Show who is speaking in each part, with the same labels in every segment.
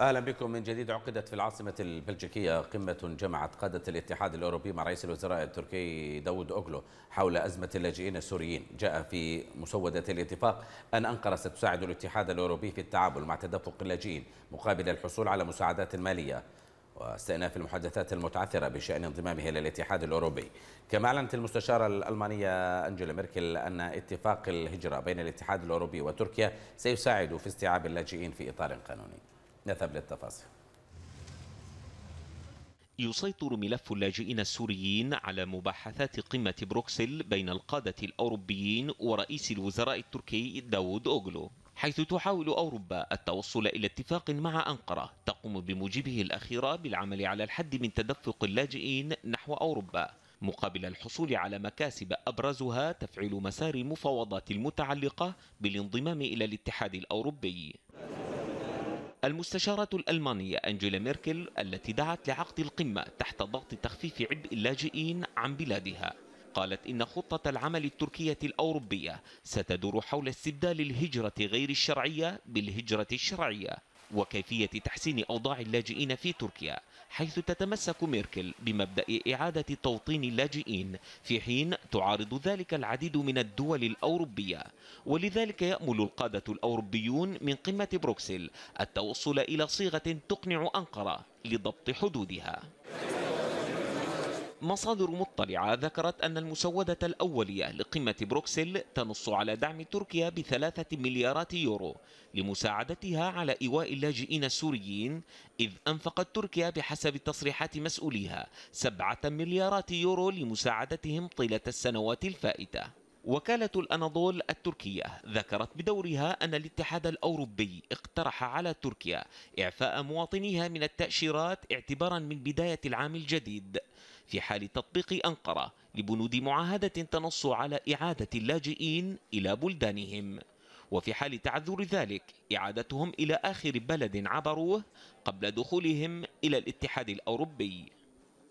Speaker 1: اهلا بكم من جديد عقدت في العاصمه البلجيكيه قمه جمعت قاده الاتحاد الاوروبي مع رئيس الوزراء التركي داود اوغلو حول ازمه اللاجئين السوريين، جاء في مسوده الاتفاق ان انقره ستساعد الاتحاد الاوروبي في التعامل مع تدفق اللاجئين مقابل الحصول على مساعدات ماليه. واستئناف المحادثات المتعثرة بشأن انضمامه إلى الاتحاد الأوروبي كما أعلنت المستشارة الألمانية انجيلا ميركل أن اتفاق الهجرة بين الاتحاد الأوروبي وتركيا سيساعد في استيعاب اللاجئين في إطار قانوني نذهب للتفاصيل
Speaker 2: يسيطر ملف اللاجئين السوريين على مباحثات قمة بروكسل بين القادة الأوروبيين ورئيس الوزراء التركي داود أوغلو حيث تحاول أوروبا التوصل إلى اتفاق مع أنقرة تقوم بموجبه الأخيرة بالعمل على الحد من تدفق اللاجئين نحو أوروبا مقابل الحصول على مكاسب أبرزها تفعيل مسار المفاوضات المتعلقة بالانضمام إلى الاتحاد الأوروبي المستشارة الألمانية أنجيلا ميركل التي دعت لعقد القمة تحت ضغط تخفيف عبء اللاجئين عن بلادها قالت إن خطة العمل التركية الأوروبية ستدور حول استبدال الهجرة غير الشرعية بالهجرة الشرعية وكيفية تحسين أوضاع اللاجئين في تركيا حيث تتمسك ميركل بمبدأ إعادة توطين اللاجئين في حين تعارض ذلك العديد من الدول الأوروبية ولذلك يأمل القادة الأوروبيون من قمة بروكسل التوصل إلى صيغة تقنع أنقرة لضبط حدودها مصادر مطلعة ذكرت أن المسودة الأولية لقمة بروكسل تنص على دعم تركيا بثلاثة مليارات يورو لمساعدتها على إيواء اللاجئين السوريين إذ أنفقت تركيا بحسب تصريحات مسؤوليها سبعة مليارات يورو لمساعدتهم طيلة السنوات الفائتة وكالة الأناضول التركية ذكرت بدورها أن الاتحاد الأوروبي اقترح على تركيا إعفاء مواطنيها من التأشيرات اعتبارا من بداية العام الجديد في حال تطبيق أنقرة لبنود معاهدة تنص على إعادة اللاجئين إلى بلدانهم وفي حال تعذر ذلك إعادتهم إلى آخر بلد عبروه قبل دخولهم إلى الاتحاد الأوروبي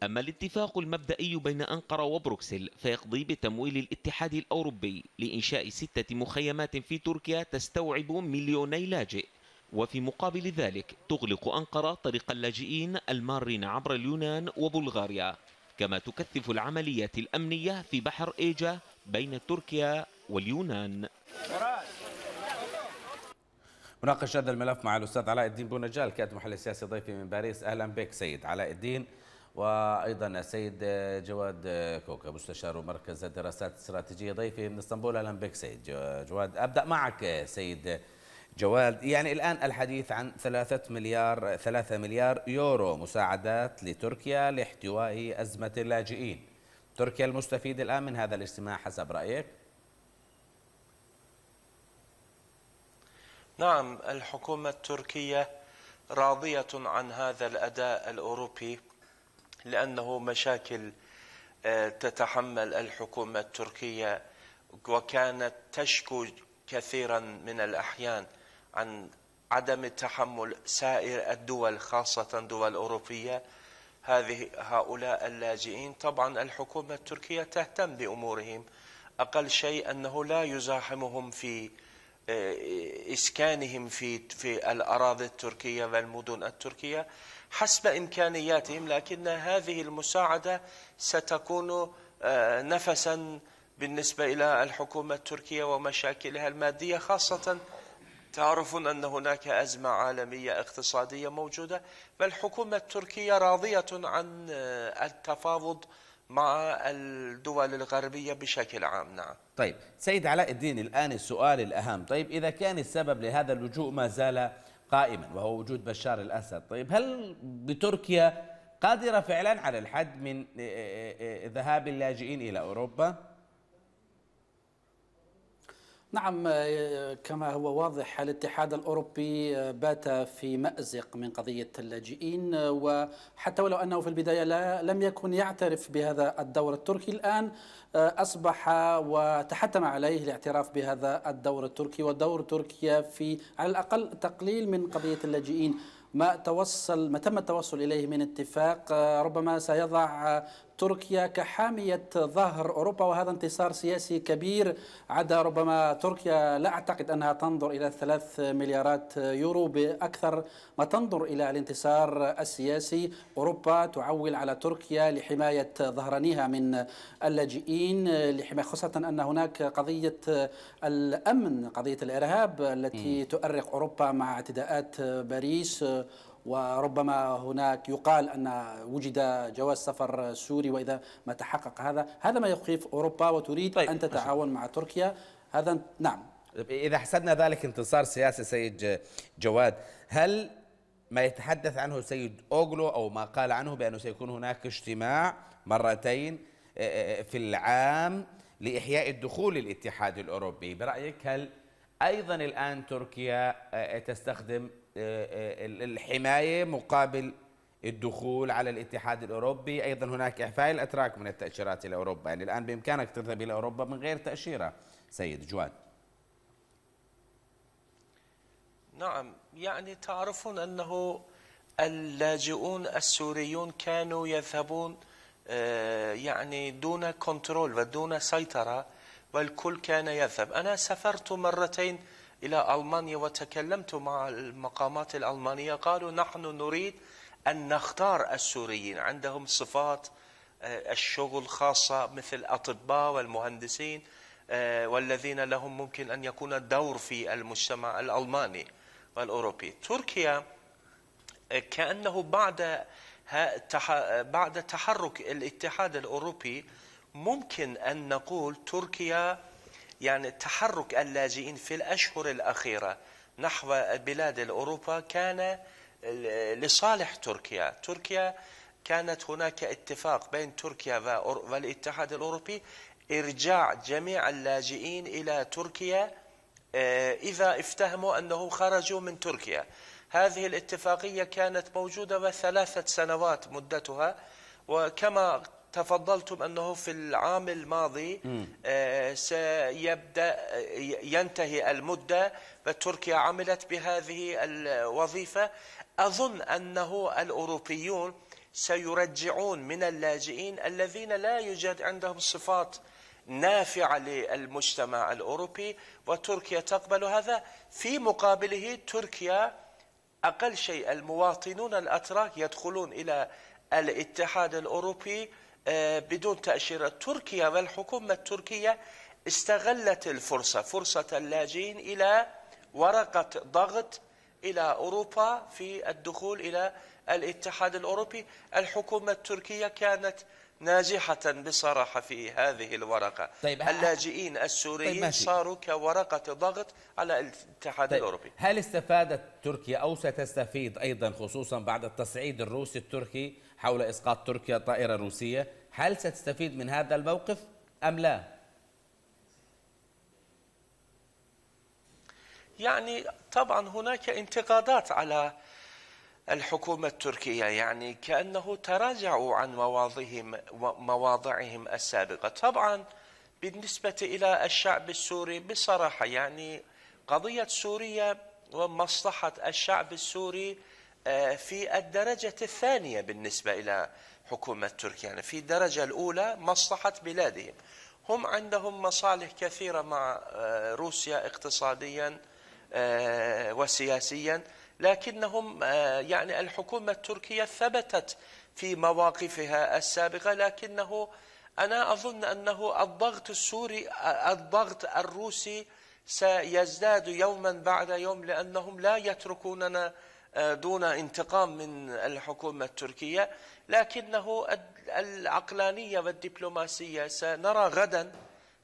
Speaker 2: أما الاتفاق المبدئي بين أنقرة وبروكسل فيقضي بتمويل الاتحاد الأوروبي لإنشاء ستة مخيمات في تركيا تستوعب مليوني لاجئ وفي مقابل ذلك تغلق أنقرة طريق اللاجئين المارين عبر اليونان وبلغاريا كما تكثف العمليات الأمنية في بحر إيجا بين تركيا واليونان
Speaker 1: مناقش هذا الملف مع الأستاذ علاء الدين بونجال كاتب محل السياسي ضيفي من باريس أهلا بك سيد علاء الدين وايضا السيد جواد كوكا مستشار مركز الدراسات الاستراتيجيه ضيفي من اسطنبول اهلا بك سيد جواد ابدا معك سيد جواد يعني الآن الحديث عن ثلاثة مليار ثلاثة مليار يورو مساعدات لتركيا لاحتواء أزمة اللاجئين تركيا المستفيد الآن من هذا الاجتماع حسب رأيك؟
Speaker 3: نعم الحكومة التركية راضية عن هذا الأداء الأوروبي لأنه مشاكل آه، تتحمل الحكومة التركية وكانت تشكو كثيرا من الأحيان عن عدم تحمل سائر الدول خاصة دول أوروبية هذه هؤلاء اللاجئين طبعا الحكومة التركية تهتم بأمورهم أقل شيء أنه لا يزاحمهم في آه، إسكانهم في في الأراضي التركية والمدن التركية حسب إمكانياتهم لكن هذه المساعدة ستكون آه، نفسا بالنسبة إلى الحكومة التركية ومشاكلها المادية خاصة تعرفون أن هناك أزمة عالمية اقتصادية موجودة بل حكومة تركيا راضية عن التفاوض مع الدول الغربية بشكل عام نعم
Speaker 1: طيب سيد علاء الدين الآن السؤال الأهم طيب إذا كان السبب لهذا اللجوء ما زال قائما وهو وجود بشار الأسد طيب هل بتركيا قادرة فعلا على الحد من ذهاب اللاجئين إلى أوروبا؟ نعم آه،
Speaker 4: كما هو واضح الاتحاد الأوروبي آه، بات في مأزق من قضية اللاجئين آه، وحتى ولو أنه في البداية لا لم يكن يعترف بهذا الدور التركي الآن أصبح وتحتم عليه الاعتراف بهذا الدور التركي ودور تركيا في على الأقل تقليل من قضية اللاجئين ما توصل ما تم التوصل اليه من اتفاق ربما سيضع تركيا كحامية ظهر أوروبا وهذا انتصار سياسي كبير عدا ربما تركيا لا أعتقد أنها تنظر إلى ثلاث مليارات يورو بأكثر ما تنظر إلى الانتصار السياسي أوروبا تعول على تركيا لحماية ظهرانيها من اللاجئين لحماية خاصة أن هناك قضية الأمن قضية الإرهاب التي تؤرق أوروبا مع اعتداءات باريس وربما هناك يقال أن وجد جواز سفر سوري وإذا ما تحقق هذا
Speaker 1: هذا ما يخيف أوروبا وتريد طيب. أن تتعاون مع تركيا هذا نعم إذا حسبنا ذلك انتصار سياسي سيد جواد هل ما يتحدث عنه سيد أوغلو أو ما قال عنه بأنه سيكون هناك اجتماع مرتين آه، آه، آه، في العام لإحياء الدخول للاتحاد الأوروبي برأيك هل أيضا الآن تركيا تستخدم آه، آه، الحماية مقابل الدخول على الاتحاد الأوروبي أيضا هناك إعفاء الأتراك من التأشيرات إلى أوروبا يعني الآن بإمكانك تذهب إلى أوروبا من غير تأشيرة سيد جواد
Speaker 3: نعم يعني تعرفون أنه اللاجئون السوريون كانوا يذهبون آه، يعني دون كنترول ودون سيطرة والكل كان يذهب أنا سافرت مرتين إلى ألمانيا وتكلمت مع المقامات الألمانية قالوا نحن نريد أن نختار السوريين عندهم صفات آه، الشغل خاصة مثل الأطباء والمهندسين آه، والذين لهم ممكن أن يكون دور في المجتمع الألماني والأوروبي تركيا آه، كأنه بعد بعد تحرك الاتحاد الأوروبي ممكن أن نقول تركيا يعني تحرك اللاجئين في الأشهر الأخيرة نحو بلاد أوروبا كان لصالح تركيا تركيا كانت هناك اتفاق بين تركيا والاتحاد الأوروبي إرجاع جميع اللاجئين إلى تركيا آه، إذا افتهموا أنهم خرجوا من تركيا هذه الاتفاقية كانت موجودة وثلاثة سنوات مدتها وكما تفضلتم أنه في العام الماضي آه، سيبدأ ينتهي المدة فتركيا عملت بهذه الوظيفة أظن أنه الأوروبيون سيرجعون من اللاجئين الذين لا يوجد عندهم صفات نافعة للمجتمع الأوروبي وتركيا تقبل هذا في مقابله تركيا أقل شيء المواطنون الأتراك يدخلون إلى الاتحاد الأوروبي آه، بدون تأشيرة تركيا والحكومة التركية استغلت الفرصة فرصة اللاجئين إلى ورقة ضغط إلى أوروبا في الدخول إلى الاتحاد الأوروبي الحكومة التركية كانت ناجحة بصراحة في هذه الورقة طيب اللاجئين السوريين طيب صاروا كورقة ضغط على الاتحاد طيب الأوروبي
Speaker 1: هل استفادت تركيا أو ستستفيد أيضا خصوصا بعد التصعيد الروسي التركي حول إسقاط تركيا طائرة روسية هل ستستفيد من هذا الموقف أم لا؟
Speaker 3: يعني طبعا هناك انتقادات على الحكومة التركية يعني كأنه تراجعوا عن مواضعهم مواضعهم السابقة طبعا بالنسبة إلى الشعب السوري بصراحة يعني قضية سوريا ومصلحة الشعب السوري آه، في الدرجة الثانية بالنسبة إلى حكومة تركيا يعني في الدرجة الأولى مصلحة بلادهم هم عندهم مصالح كثيرة مع آه، روسيا اقتصاديا آه، وسياسيا لكنهم آه، يعني الحكومة التركية ثبتت في مواقفها السابقة لكنه أنا أظن أنه الضغط السوري الضغط الروسي سيزداد يوما بعد يوم لأنهم لا يتركوننا آه، دون انتقام من الحكومة التركية لكنه العقلانية والدبلوماسية سنرى غدا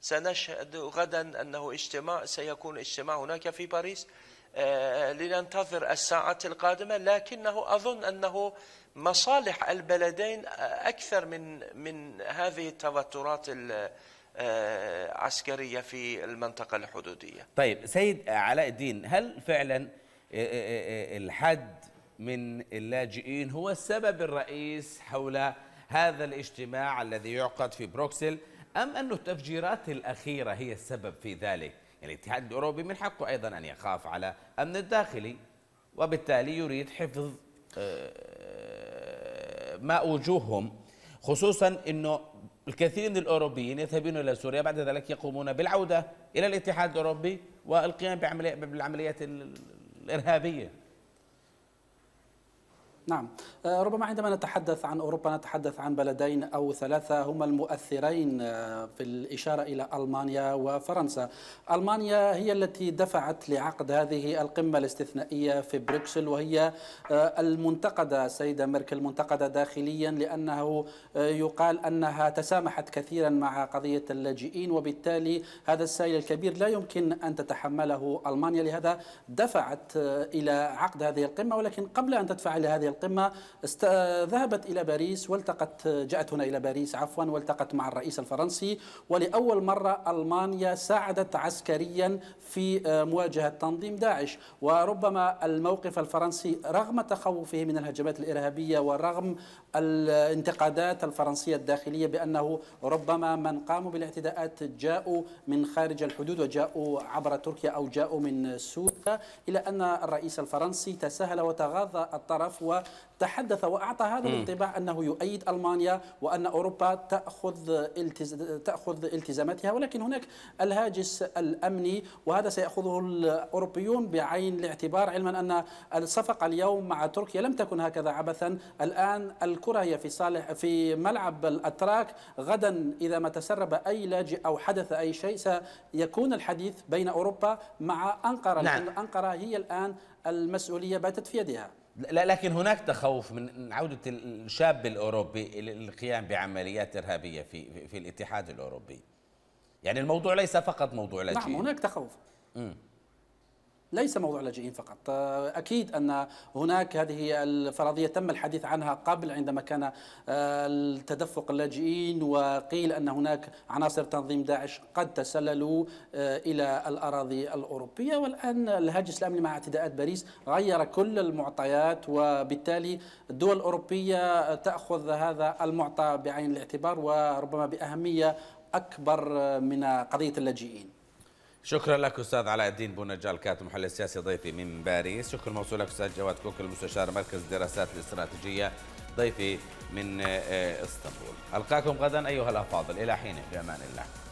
Speaker 3: سنشهد غدا أنه اجتماع سيكون اجتماع هناك في باريس آه، لننتظر الساعات القادمة لكنه أظن أنه مصالح البلدين أكثر من من هذه التوترات العسكرية آه، في المنطقة الحدودية
Speaker 1: طيب سيد علاء الدين هل فعلا إيه، إيه، إيه، الحد من اللاجئين هو السبب الرئيس حول هذا الاجتماع الذي يعقد في بروكسل أم أن التفجيرات الأخيرة هي السبب في ذلك يعني الاتحاد الأوروبي من حقه أيضا أن يخاف على أمن الداخلي وبالتالي يريد حفظ آه، ما وجوههم خصوصا أنه الكثير من الأوروبيين يذهبون إلى سوريا بعد ذلك يقومون بالعودة إلى الاتحاد الأوروبي والقيام بالعمليات الارهابيه نعم
Speaker 4: آه، ربما عندما نتحدث عن أوروبا نتحدث عن بلدين أو ثلاثة هما المؤثرين آه، في الإشارة إلى ألمانيا وفرنسا ألمانيا هي التي دفعت لعقد هذه القمة الاستثنائية في بريكسل وهي آه، المنتقدة سيدة ميركل منتقدة داخليا لأنه يقال أنها تسامحت كثيرا مع قضية اللاجئين وبالتالي هذا السائل الكبير لا يمكن أن تتحمله ألمانيا لهذا دفعت إلى عقد هذه القمة ولكن قبل أن تدفع إلى هذه القمة ذهبت إلى باريس والتقت جاءت هنا إلى باريس عفوا والتقت مع الرئيس الفرنسي ولأول مرة ألمانيا ساعدت عسكريا في آه، مواجهة تنظيم داعش وربما الموقف الفرنسي رغم تخوفه من الهجمات الإرهابية ورغم الانتقادات الفرنسية الداخلية بأنه ربما من قاموا بالاعتداءات جاءوا من خارج الحدود وجاءوا عبر تركيا أو جاءوا من سوريا إلى أن الرئيس الفرنسي تساهل وتغاضى الطرف و تحدث وأعطى هذا الانطباع أنه يؤيد ألمانيا وأن أوروبا تأخذ التز... تأخذ التزاماتها ولكن هناك الهاجس الأمني وهذا سيأخذه الأوروبيون بعين الاعتبار علما أن الصفقة اليوم مع تركيا لم تكن هكذا عبثا الآن الكرة هي في صالح في ملعب الأتراك غدا إذا ما تسرب أي لاجئ أو حدث أي شيء سيكون الحديث بين أوروبا مع أنقرة نعم. أنقرة هي الآن المسؤولية باتت في يدها
Speaker 1: لكن هناك تخوف من عودة الشاب الأوروبي للقيام بعمليات إرهابية في, في الاتحاد الأوروبي يعني الموضوع ليس فقط موضوع لاجئين نعم هناك تخوف مم.
Speaker 4: ليس موضوع اللاجئين فقط آه، أكيد أن هناك هذه الفرضية تم الحديث عنها قبل عندما كان آه، التدفق اللاجئين وقيل أن هناك عناصر تنظيم داعش قد تسللوا آه، إلى الأراضي الأوروبية والآن الهاجس الأمني مع اعتداءات باريس غير كل المعطيات وبالتالي الدول الأوروبية تأخذ هذا المعطى بعين الاعتبار وربما بأهمية أكبر من قضية اللاجئين
Speaker 1: شكرا لك استاذ علاء الدين بونجال كاتب محلل سياسي ضيفي من باريس شكرا موصول لك استاذ جواد كوكل مستشار مركز الدراسات الاستراتيجيه ضيفي من آه، اسطنبول القاكم غدا ايها الافاضل الى حين في امان الله